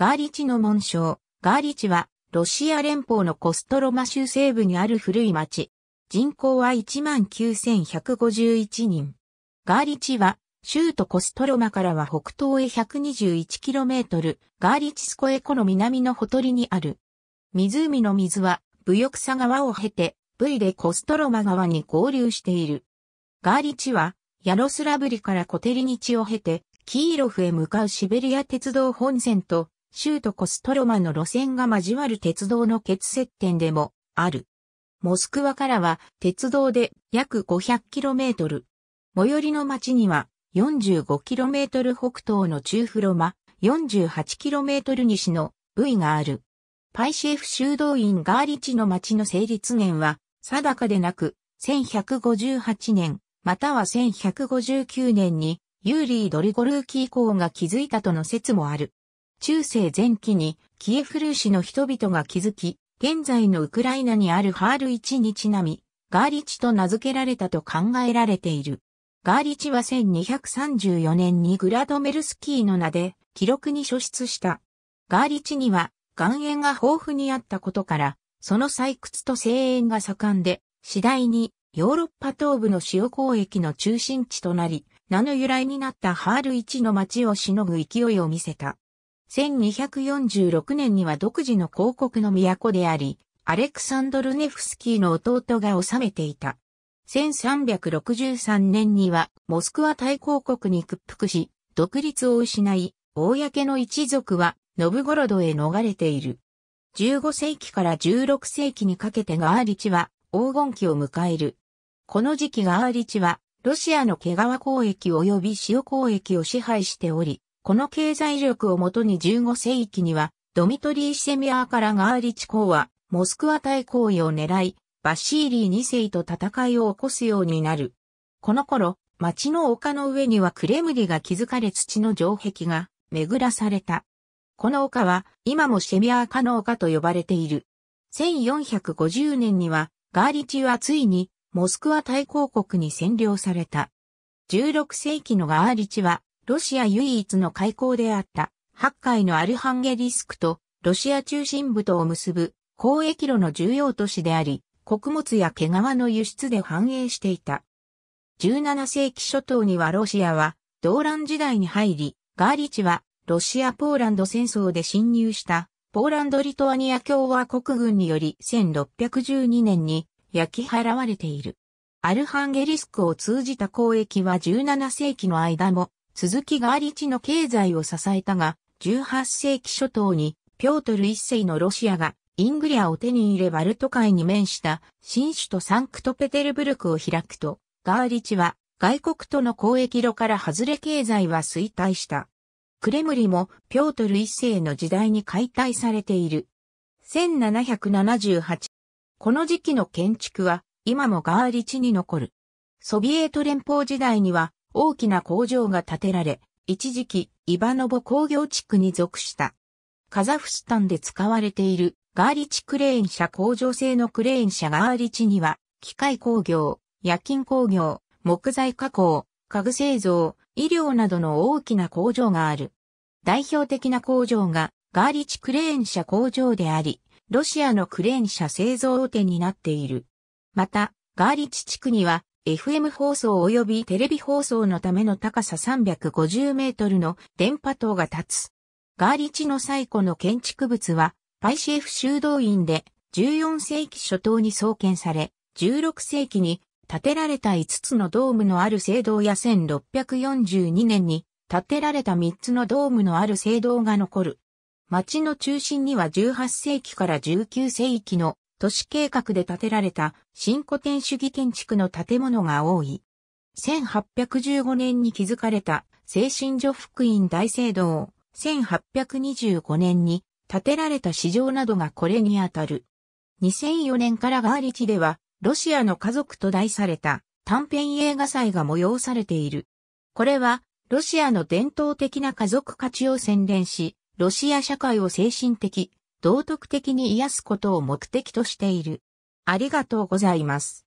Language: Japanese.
ガーリチの紋章。ガーリチは、ロシア連邦のコストロマ州西部にある古い町。人口は19,151人。ガーリチは、州都コストロマからは北東へ 121km、ガーリチスコエコの南のほとりにある。湖の水は、ブヨクサ川を経て、ブイでコストロマ川に合流している。ガーリチは、ヤロスラブリからコテリニチを経て、キーロフへ向かうシベリア鉄道本線と州都コストロマの路線が交わる鉄道の欠接点でもある。モスクワからは鉄道で約 500km。最寄りの町には 45km 北東の中フロマ、48km 西の部位がある。パイシェフ修道院ガーリチの町の成立年は定かでなく、1158年、または1159年にユーリー・ドリゴルーキー公が築いたとの説もある。中世前期にキエフルーシの人々が築き、現在のウクライナにあるハール1にちなみ、ガーリチと名付けられたと考えられている。ガーリチは1234年にグラドメルスキーの名で記録に書出した。ガーリチには岩塩が豊富にあったことから、その採掘と生塩が盛んで、次第にヨーロッパ東部の塩交易の中心地となり、名の由来になったハール一の町をしのぐ勢いを見せた。1246年には独自の広告の都であり、アレクサンドル・ネフスキーの弟が治めていた。1363年にはモスクワ大公国に屈服し、独立を失い、公の一族はノブゴロドへ逃れている。15世紀から16世紀にかけてガーリチは黄金期を迎える。この時期ガーリチはロシアの毛皮交易及び塩交易を支配しており、この経済力をもとに15世紀には、ドミトリー・シセミアーからガーリチ公は、モスクワ大公位を狙い、バシーリー2世と戦いを起こすようになる。この頃、町の丘の上にはクレムリが築かれ土の城壁が巡らされた。この丘は今もシェミアーカの丘と呼ばれている。1450年にはガーリチはついにモスクワ大公国に占領された。16世紀のガーリチはロシア唯一の海溝であった白海のアルハンゲリスクとロシア中心部とを結ぶ交易路の重要都市であり、穀物や毛皮の輸出で繁栄していた。17世紀初頭にはロシアは動乱時代に入り、ガーリチはロシア・ポーランド戦争で侵入したポーランド・リトアニア共和国軍により1612年に焼き払われている。アルハンゲリスクを通じた交易は17世紀の間も鈴木ガーリチの経済を支えたが、18世紀初頭に、ピョートル一世のロシアが、イングリアを手に入れバルト海に面した、新首都サンクトペテルブルクを開くと、ガーリチは、外国との交易路から外れ経済は衰退した。クレムリも、ピョートル一世の時代に解体されている。1778。この時期の建築は、今もガーリチに残る。ソビエト連邦時代には、大きな工場が建てられ、一時期、イバノボ工業地区に属した。カザフスタンで使われているガーリチクレーン車工場製のクレーン車ガーリチには、機械工業、夜勤工業、木材加工、家具製造、医療などの大きな工場がある。代表的な工場がガーリチクレーン車工場であり、ロシアのクレーン車製造大手になっている。また、ガーリチ地区には FM 放送及びテレビ放送のための高さ350メートルの電波塔が立つ。ガーリチの最古の建築物は、パイシェフ修道院で14世紀初頭に創建され、16世紀に建てられた5つのドームのある聖堂や1642年に建てられた3つのドームのある聖堂が残る。町の中心には18世紀から19世紀の都市計画で建てられた新古典主義建築の建物が多い。1815年に築かれた精神所福音大聖堂、1825年に建てられた市場などがこれにあたる。2004年からガーリチでは、ロシアの家族と題された短編映画祭が催されている。これは、ロシアの伝統的な家族価値を宣伝し、ロシア社会を精神的、道徳的に癒すことを目的としている。ありがとうございます。